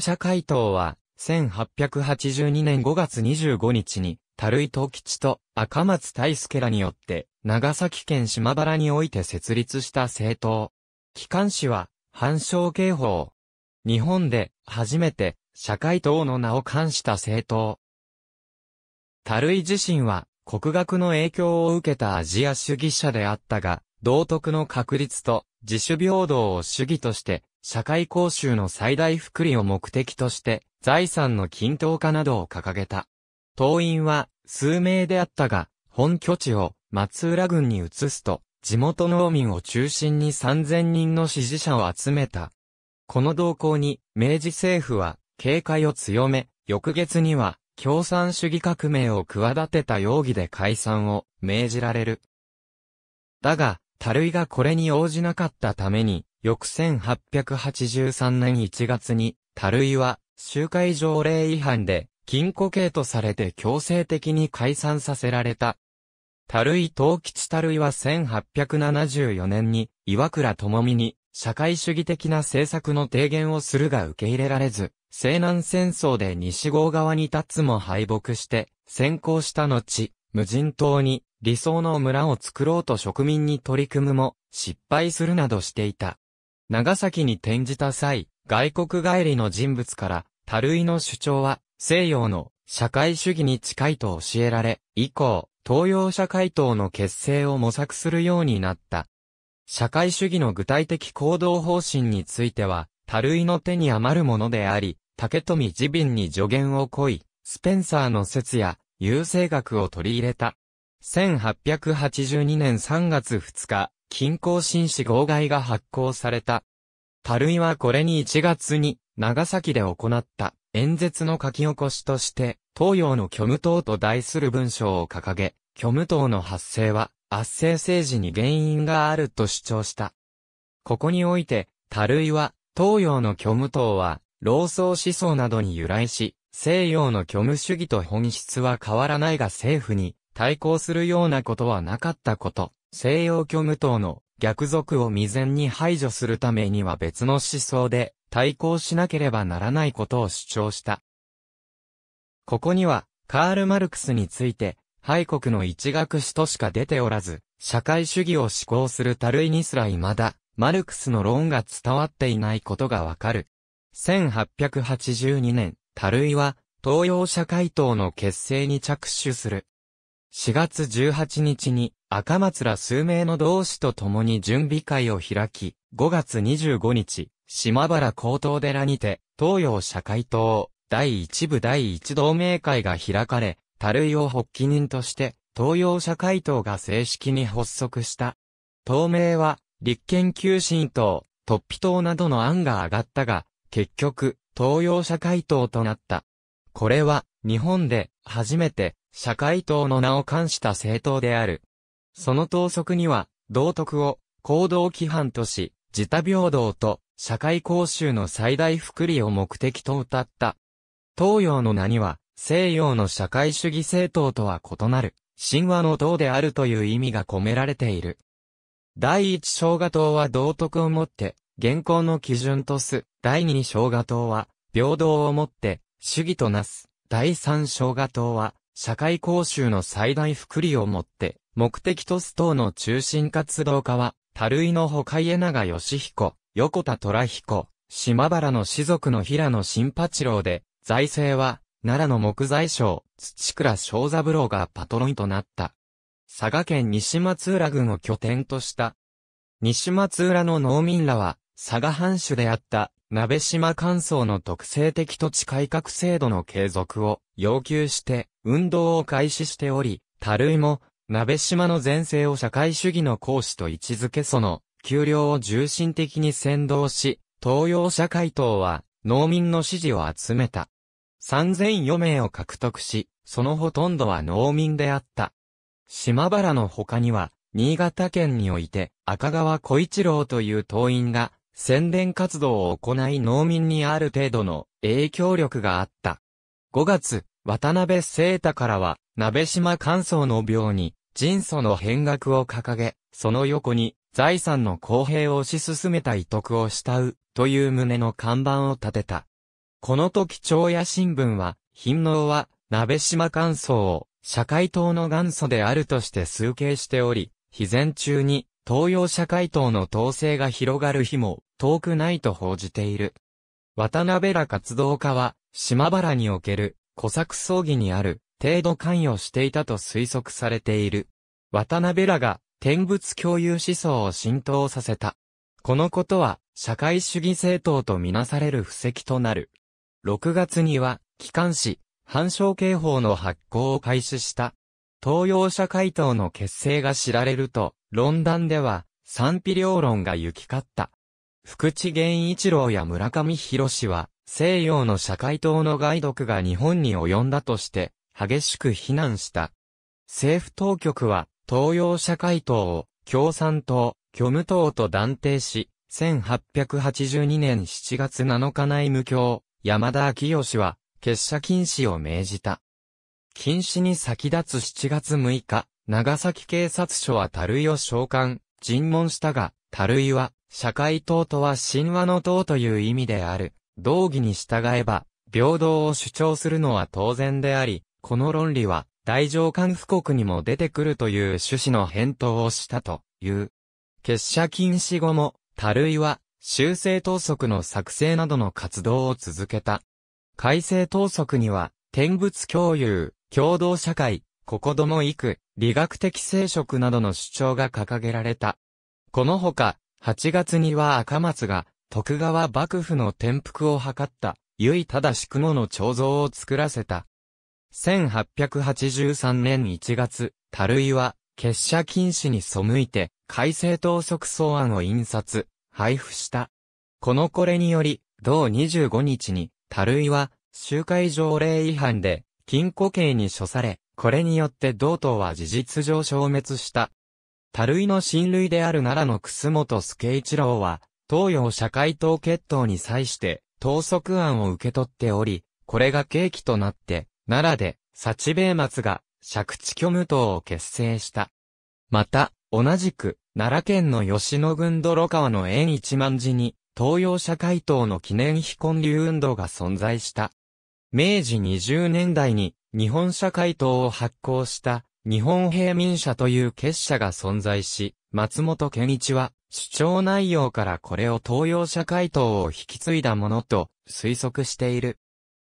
社会党は、1882年5月25日に、樽井藤吉と赤松大輔らによって、長崎県島原において設立した政党。機関紙は、反省警報。日本で、初めて、社会党の名を冠した政党。樽井自身は、国学の影響を受けたアジア主義者であったが、道徳の確立と自主平等を主義として社会講習の最大福利を目的として、財産の均等化などを掲げた。党員は数名であったが、本拠地を松浦郡に移すと、地元農民を中心に3000人の支持者を集めた。この動向に、明治政府は警戒を強め、翌月には共産主義革命を企てた容疑で解散を命じられる。だが、たるいがこれに応じなかったために、翌1883年1月に、たるいは、集会条例違反で、禁錮刑とされて強制的に解散させられた。たるい東吉たるいは1874年に、岩倉智美に、社会主義的な政策の提言をするが受け入れられず、西南戦争で西郷側に立つも敗北して、先行した後、無人島に理想の村を作ろうと植民に取り組むも、失敗するなどしていた。長崎に転じた際、外国帰りの人物から、るいの主張は、西洋の社会主義に近いと教えられ、以降、東洋社会党の結成を模索するようになった。社会主義の具体的行動方針については、るいの手に余るものであり、竹富自便に助言をこい、スペンサーの説や、優勢学を取り入れた。1882年3月2日、近郊紳士号外が発行された。樽井はこれに1月に長崎で行った演説の書き起こしとして東洋の虚無党と題する文章を掲げ、虚無党の発生は圧政政治に原因があると主張した。ここにおいて、樽井は東洋の虚無党は老僧思想などに由来し、西洋の虚無主義と本質は変わらないが政府に対抗するようなことはなかったこと西洋虚無党の逆賊を未然に排除するためには別の思想で対抗しなければならないことを主張した。ここには、カール・マルクスについて、敗国の一学史としか出ておらず、社会主義を志向するイにすら未だ、マルクスの論が伝わっていないことがわかる。1882年、イは、東洋社会党の結成に着手する。4月18日に、赤松ら数名の同志と共に準備会を開き、5月25日、島原高等寺にて、東洋社会党、第一部第一同盟会が開かれ、るいを発起人として、東洋社会党が正式に発足した。党名は、立憲求心党、突飛党などの案が上がったが、結局、東洋社会党となった。これは、日本で、初めて、社会党の名を冠した政党である。その統則には、道徳を行動規範とし、自他平等と社会公衆の最大福利を目的と謳った。東洋の名には、西洋の社会主義政党とは異なる、神話の党であるという意味が込められている。第一生姜党は道徳をもって、現行の基準とす。第二生姜党は、平等をもって、主義となす。第三生姜党は、社会講習の最大福利をもって、目的とす等の中心活動家は、樽井の他家長義彦、横田虎彦、島原の士族の平野新八郎で、財政は、奈良の木材商、土倉正三郎がパトロンとなった。佐賀県西松浦郡を拠点とした。西松浦の農民らは、佐賀藩主であった、鍋島乾燥の特性的土地改革制度の継続を要求して、運動を開始しており、たるいも、鍋島の前世を社会主義の講師と位置づけその、給料を重心的に先導し、東洋社会党は、農民の支持を集めた。3004名を獲得し、そのほとんどは農民であった。島原の他には、新潟県において、赤川小一郎という党員が、宣伝活動を行い農民にある程度の影響力があった。5月、渡辺聖太からは、鍋島乾燥の病に、人祖の変額を掲げ、その横に、財産の公平を推し進めた遺徳を慕う、という旨の看板を立てた。この時長野新聞は、貧農は、鍋島乾燥を、社会党の元祖であるとして崇敬しており、非前中に、東洋社会党の統制が広がる日も、遠くないと報じている。渡辺ら活動家は、島原における、小作葬儀にある程度関与していたと推測されている。渡辺らが天仏共有思想を浸透させた。このことは社会主義政党とみなされる布石となる。6月には機関紙、反証警報の発行を開始した。東洋社会党の結成が知られると、論壇では賛否両論が行き交った。福地源一郎や村上博は、西洋の社会党の外毒が日本に及んだとして、激しく非難した。政府当局は、東洋社会党を共産党、虚無党と断定し、1882年7月7日内務教、山田昭義は、結社禁止を命じた。禁止に先立つ7月6日、長崎警察署は樽井を召喚、尋問したが、樽井は、社会党とは神話の党という意味である、道義に従えば、平等を主張するのは当然であり、この論理は、大乗官布国にも出てくるという趣旨の返答をしたという。結社禁止後も、たるいは、修正統則の作成などの活動を続けた。改正統則には、天物共有、共同社会、ここども育、理学的生殖などの主張が掲げられた。このほか、8月には赤松が、徳川幕府の転覆を図った、由井忠宿野の彫像を作らせた。1883年1月、樽井は、結社禁止に背いて、改正党則草案を印刷、配布した。このこれにより、同25日に、樽井は、集会条例違反で、禁錮刑に処され、これによって同党は事実上消滅した。樽井の親類である奈良の楠本助一郎は、東洋社会党決闘に際して、党則案を受け取っており、これが契機となって、奈良で、幸米松が、借地虚無党を結成した。また、同じく、奈良県の吉野郡泥川の縁一万寺に、東洋社会党の記念非混流運動が存在した。明治20年代に、日本社会党を発行した、日本平民社という結社が存在し、松本健一は、主張内容からこれを東洋社会党を引き継いだものと推測している。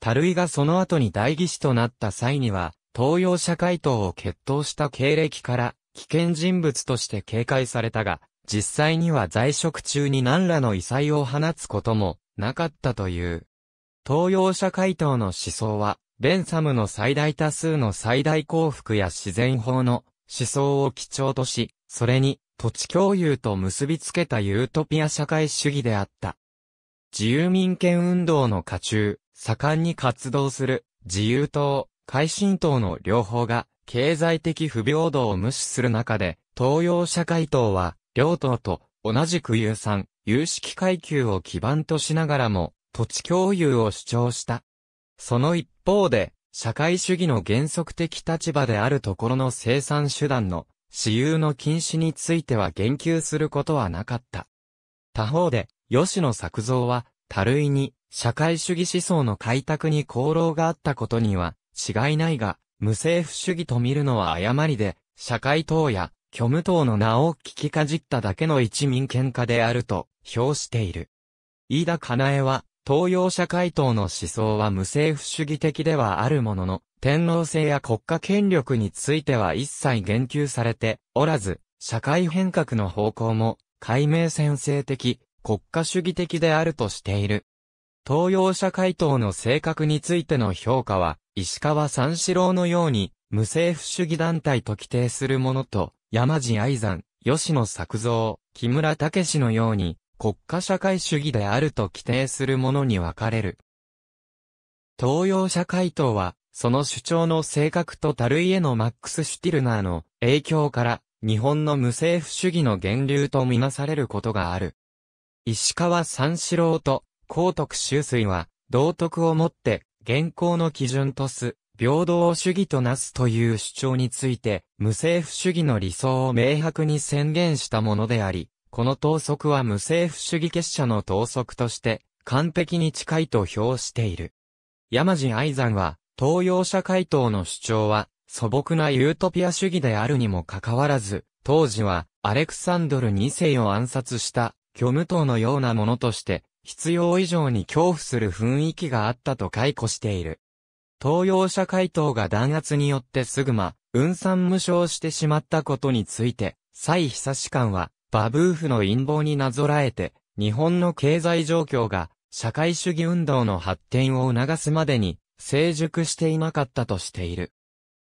タルイがその後に代議士となった際には、東洋社会党を決闘した経歴から危険人物として警戒されたが、実際には在職中に何らの異彩を放つこともなかったという。東洋社会党の思想は、ベンサムの最大多数の最大幸福や自然法の思想を基調とし、それに土地共有と結びつけたユートピア社会主義であった。自由民権運動の下中、盛んに活動する自由党、改新党の両方が経済的不平等を無視する中で、東洋社会党は両党と同じく有産、有識階級を基盤としながらも土地共有を主張した。その一方で、社会主義の原則的立場であるところの生産手段の私有の禁止については言及することはなかった。他方で、吉野作造は、たるいに、社会主義思想の開拓に功労があったことには、違いないが、無政府主義と見るのは誤りで、社会党や、虚無党の名を聞きかじっただけの一民権家であると、評している。飯田かなえは、東洋社会党の思想は無政府主義的ではあるものの、天皇制や国家権力については一切言及されておらず、社会変革の方向も、解明先制的、国家主義的であるとしている。東洋社会党の性格についての評価は、石川三四郎のように、無政府主義団体と規定するものと、山地愛山、吉野作造、木村武のように、国家社会主義であると規定するものに分かれる。東洋社会党は、その主張の性格とたるいへのマックス・シュティルナーの影響から、日本の無政府主義の源流とみなされることがある。石川三四郎と高徳修水は、道徳をもって、現行の基準とす、平等主義となすという主張について、無政府主義の理想を明白に宣言したものであり、この統則は無政府主義結社の統則として完璧に近いと評している。山地愛山は、東洋社会党の主張は、素朴なユートピア主義であるにもかかわらず、当時は、アレクサンドル2世を暗殺した、虚無党のようなものとして、必要以上に恐怖する雰囲気があったと解雇している。東洋社会党が弾圧によってすぐま、運算無償してしまったことについて、蔡久志官は、バブーフの陰謀になぞらえて、日本の経済状況が社会主義運動の発展を促すまでに成熟していなかったとしている。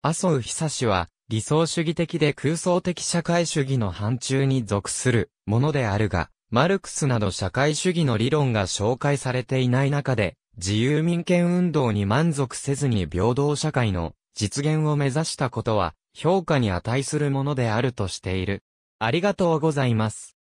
麻生久氏は理想主義的で空想的社会主義の範疇に属するものであるが、マルクスなど社会主義の理論が紹介されていない中で、自由民権運動に満足せずに平等社会の実現を目指したことは評価に値するものであるとしている。ありがとうございます。